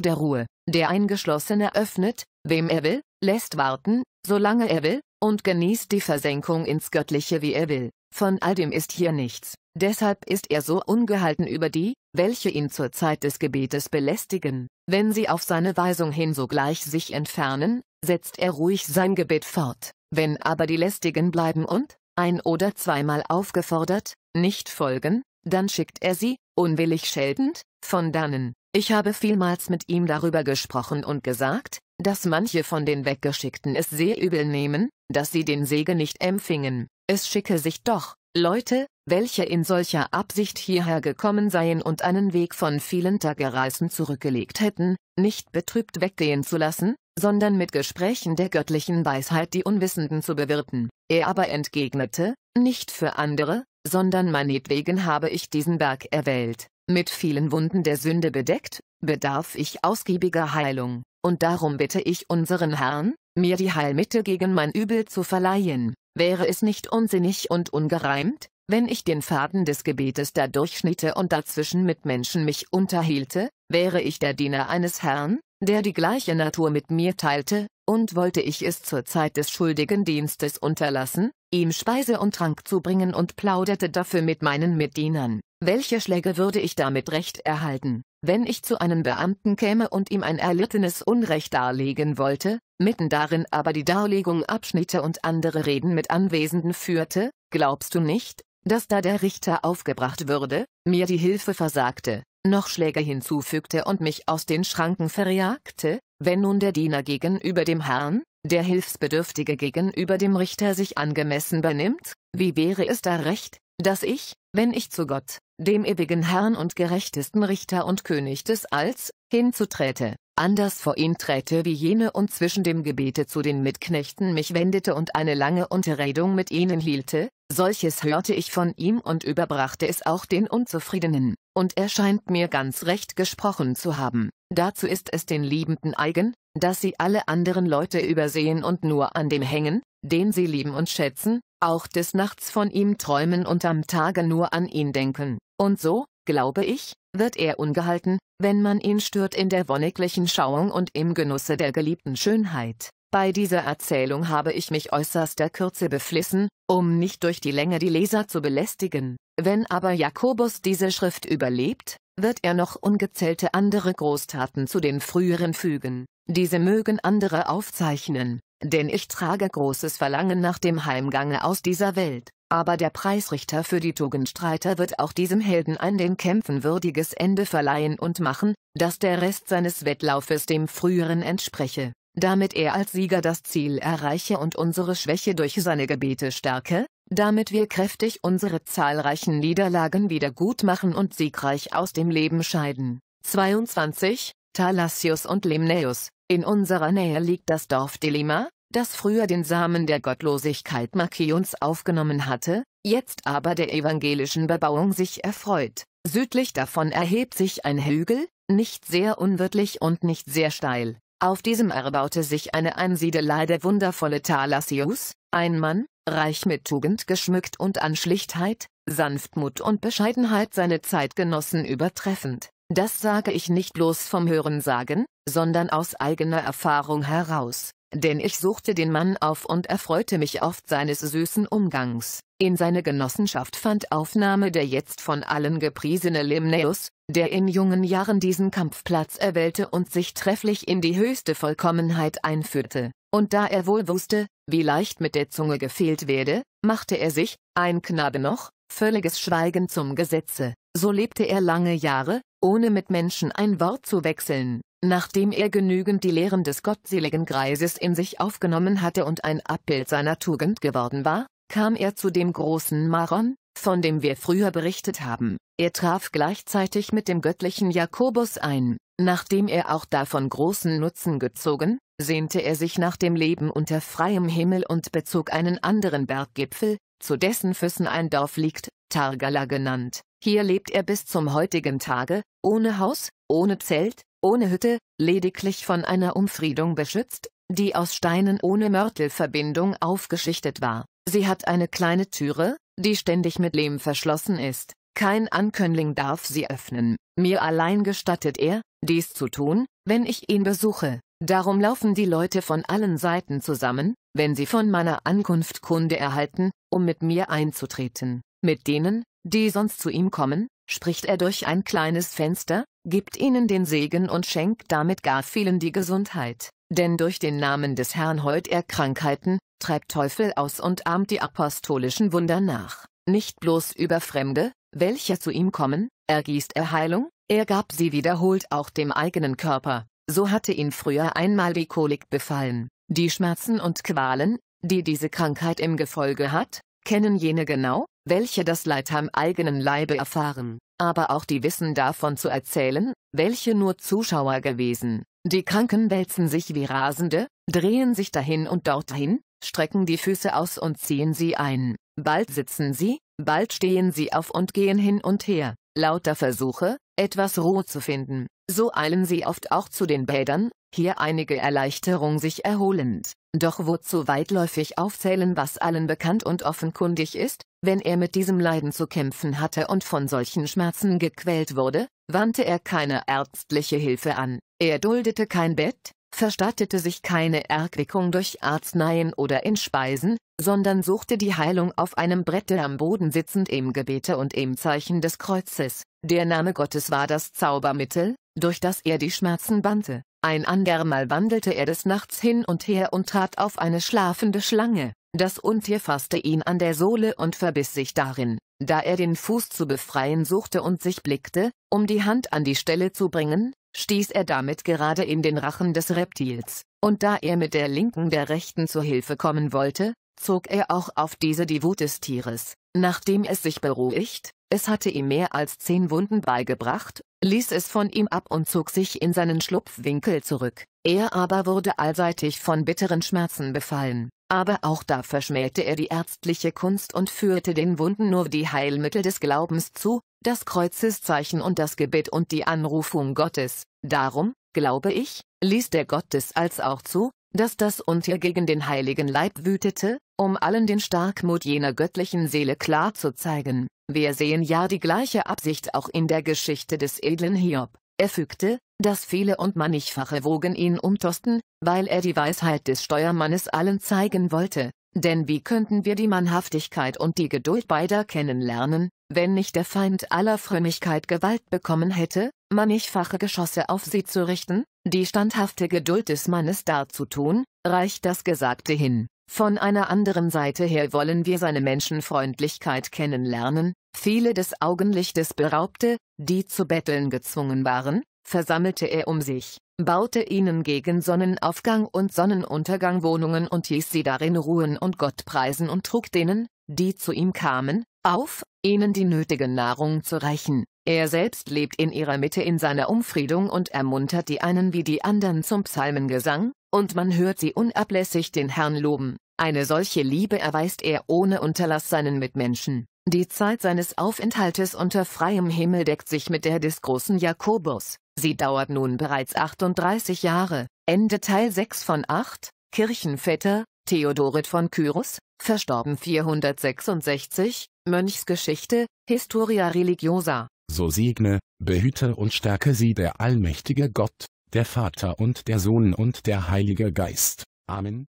der Ruhe. Der Eingeschlossene öffnet, wem er will, lässt warten, solange er will, und genießt die Versenkung ins Göttliche wie er will. Von all dem ist hier nichts. Deshalb ist er so ungehalten über die, welche ihn zur Zeit des Gebetes belästigen. Wenn sie auf seine Weisung hin sogleich sich entfernen, setzt er ruhig sein Gebet fort. Wenn aber die Lästigen bleiben und, ein oder zweimal aufgefordert, nicht folgen, dann schickt er sie, unwillig scheltend, von dannen. Ich habe vielmals mit ihm darüber gesprochen und gesagt, dass manche von den Weggeschickten es sehr übel nehmen, dass sie den Segen nicht empfingen. Es schicke sich doch, Leute, welche in solcher Absicht hierher gekommen seien und einen Weg von vielen Tagereisen zurückgelegt hätten, nicht betrübt weggehen zu lassen, sondern mit Gesprächen der göttlichen Weisheit die Unwissenden zu bewirten. Er aber entgegnete, nicht für andere, sondern meinetwegen habe ich diesen Berg erwählt, mit vielen Wunden der Sünde bedeckt, bedarf ich ausgiebiger Heilung, und darum bitte ich unseren Herrn, mir die Heilmittel gegen mein Übel zu verleihen. Wäre es nicht unsinnig und ungereimt, wenn ich den Faden des Gebetes da durchschnitte und dazwischen mit Menschen mich unterhielte, wäre ich der Diener eines Herrn, der die gleiche Natur mit mir teilte, und wollte ich es zur Zeit des schuldigen Dienstes unterlassen, ihm Speise und Trank zu bringen und plauderte dafür mit meinen Mitdienern. Welche Schläge würde ich damit recht erhalten, wenn ich zu einem Beamten käme und ihm ein erlittenes Unrecht darlegen wollte, mitten darin aber die Darlegung abschnitte und andere Reden mit Anwesenden führte? Glaubst du nicht, dass da der Richter aufgebracht würde, mir die Hilfe versagte, noch Schläge hinzufügte und mich aus den Schranken verjagte, wenn nun der Diener gegenüber dem Herrn, der Hilfsbedürftige gegenüber dem Richter sich angemessen benimmt, wie wäre es da recht, dass ich, wenn ich zu Gott, dem ewigen Herrn und gerechtesten Richter und König des Alls, hinzuträte, anders vor ihn träte wie jene und zwischen dem Gebete zu den Mitknechten mich wendete und eine lange Unterredung mit ihnen hielte, solches hörte ich von ihm und überbrachte es auch den Unzufriedenen, und er scheint mir ganz recht gesprochen zu haben. Dazu ist es den Liebenden eigen, dass sie alle anderen Leute übersehen und nur an dem hängen, den sie lieben und schätzen, auch des Nachts von ihm träumen und am Tage nur an ihn denken. Und so, glaube ich, wird er ungehalten, wenn man ihn stört in der wonniglichen Schauung und im Genusse der geliebten Schönheit. Bei dieser Erzählung habe ich mich äußerster Kürze beflissen, um nicht durch die Länge die Leser zu belästigen. Wenn aber Jakobus diese Schrift überlebt, wird er noch ungezählte andere Großtaten zu den früheren fügen. Diese mögen andere aufzeichnen, denn ich trage großes Verlangen nach dem Heimgange aus dieser Welt. Aber der Preisrichter für die Tugendstreiter wird auch diesem Helden ein den Kämpfen würdiges Ende verleihen und machen, dass der Rest seines Wettlaufes dem früheren entspreche, damit er als Sieger das Ziel erreiche und unsere Schwäche durch seine Gebete stärke, damit wir kräftig unsere zahlreichen Niederlagen wieder gut machen und siegreich aus dem Leben scheiden. 22. Thalassius und Limnaeus, in unserer Nähe liegt das Dorf Delima, das früher den Samen der Gottlosigkeit Makions aufgenommen hatte, jetzt aber der evangelischen Bebauung sich erfreut. Südlich davon erhebt sich ein Hügel, nicht sehr unwirtlich und nicht sehr steil. Auf diesem erbaute sich eine Einsiedelei der wundervolle Thalassius, ein Mann, reich mit Tugend geschmückt und an Schlichtheit, Sanftmut und Bescheidenheit seine Zeitgenossen übertreffend. Das sage ich nicht bloß vom Hörensagen, sondern aus eigener Erfahrung heraus denn ich suchte den Mann auf und erfreute mich oft seines süßen Umgangs. In seine Genossenschaft fand Aufnahme der jetzt von allen gepriesene Limnaeus, der in jungen Jahren diesen Kampfplatz erwählte und sich trefflich in die höchste Vollkommenheit einführte. Und da er wohl wusste, wie leicht mit der Zunge gefehlt werde, machte er sich, ein Knabe noch, völliges Schweigen zum Gesetze. So lebte er lange Jahre, ohne mit Menschen ein Wort zu wechseln. Nachdem er genügend die Lehren des gottseligen Greises in sich aufgenommen hatte und ein Abbild seiner Tugend geworden war, kam er zu dem großen Maron, von dem wir früher berichtet haben. Er traf gleichzeitig mit dem göttlichen Jakobus ein. Nachdem er auch davon großen Nutzen gezogen, sehnte er sich nach dem Leben unter freiem Himmel und bezog einen anderen Berggipfel, zu dessen Füßen ein Dorf liegt, Targala genannt. Hier lebt er bis zum heutigen Tage, ohne Haus, ohne Zelt, ohne Hütte, lediglich von einer Umfriedung beschützt, die aus Steinen ohne Mörtelverbindung aufgeschichtet war. Sie hat eine kleine Türe, die ständig mit Lehm verschlossen ist. Kein Ankömmling darf sie öffnen. Mir allein gestattet er, dies zu tun, wenn ich ihn besuche. Darum laufen die Leute von allen Seiten zusammen, wenn sie von meiner Ankunft Kunde erhalten, um mit mir einzutreten. Mit denen, die sonst zu ihm kommen, spricht er durch ein kleines Fenster, gibt ihnen den Segen und schenkt damit gar vielen die Gesundheit. Denn durch den Namen des Herrn heult er Krankheiten, treibt Teufel aus und ahmt die apostolischen Wunder nach. Nicht bloß über Fremde, welche zu ihm kommen, ergießt er Heilung, er gab sie wiederholt auch dem eigenen Körper. So hatte ihn früher einmal die Kolik befallen. Die Schmerzen und Qualen, die diese Krankheit im Gefolge hat, kennen jene genau, welche das Leid am eigenen Leibe erfahren aber auch die wissen davon zu erzählen, welche nur Zuschauer gewesen. Die Kranken wälzen sich wie Rasende, drehen sich dahin und dorthin, strecken die Füße aus und ziehen sie ein. Bald sitzen sie, bald stehen sie auf und gehen hin und her. Lauter Versuche, etwas Ruhe zu finden. So eilen sie oft auch zu den Bädern, hier einige Erleichterung sich erholend, doch wozu weitläufig aufzählen, was allen bekannt und offenkundig ist, wenn er mit diesem Leiden zu kämpfen hatte und von solchen Schmerzen gequält wurde, wandte er keine ärztliche Hilfe an, er duldete kein Bett, verstattete sich keine Erquickung durch Arzneien oder in Speisen, sondern suchte die Heilung auf einem Brette am Boden sitzend im Gebete und im Zeichen des Kreuzes. Der Name Gottes war das Zaubermittel, durch das er die Schmerzen bannte. Ein andermal wandelte er des Nachts hin und her und trat auf eine schlafende Schlange. Das Untier fasste ihn an der Sohle und verbiss sich darin. Da er den Fuß zu befreien suchte und sich blickte, um die Hand an die Stelle zu bringen, stieß er damit gerade in den Rachen des Reptils, und da er mit der linken der rechten zur Hilfe kommen wollte, zog er auch auf diese die Wut des Tieres. Nachdem es sich beruhigt, es hatte ihm mehr als zehn Wunden beigebracht, ließ es von ihm ab und zog sich in seinen Schlupfwinkel zurück. Er aber wurde allseitig von bitteren Schmerzen befallen. Aber auch da verschmähte er die ärztliche Kunst und führte den Wunden nur die Heilmittel des Glaubens zu, das Kreuzeszeichen und das Gebet und die Anrufung Gottes. Darum, glaube ich, ließ der Gott des als auch zu, dass das Untier gegen den heiligen Leib wütete, um allen den Starkmut jener göttlichen Seele klar zu zeigen. Wir sehen ja die gleiche Absicht auch in der Geschichte des edlen Hiob. Er fügte, dass viele und mannigfache Wogen ihn umtosten, weil er die Weisheit des Steuermannes allen zeigen wollte. Denn wie könnten wir die Mannhaftigkeit und die Geduld beider kennenlernen, wenn nicht der Feind aller Frömmigkeit Gewalt bekommen hätte, mannigfache Geschosse auf sie zu richten? Die standhafte Geduld des Mannes darzutun, reicht das Gesagte hin. Von einer anderen Seite her wollen wir seine Menschenfreundlichkeit kennenlernen, viele des Augenlichtes beraubte, die zu betteln gezwungen waren, versammelte er um sich, baute ihnen gegen Sonnenaufgang und Sonnenuntergang Wohnungen und hieß sie darin ruhen und Gott preisen und trug denen, die zu ihm kamen, auf, ihnen die nötige Nahrung zu reichen. Er selbst lebt in ihrer Mitte in seiner Umfriedung und ermuntert die einen wie die anderen zum Psalmengesang, und man hört sie unablässig den Herrn loben. Eine solche Liebe erweist er ohne Unterlass seinen Mitmenschen. Die Zeit seines Aufenthaltes unter freiem Himmel deckt sich mit der des großen Jakobus. Sie dauert nun bereits 38 Jahre. Ende Teil 6 von 8, Kirchenvetter, Theodorit von Kyros, verstorben 466, Mönchsgeschichte, Historia Religiosa. So segne, behüte und stärke sie der allmächtige Gott, der Vater und der Sohn und der Heilige Geist. Amen.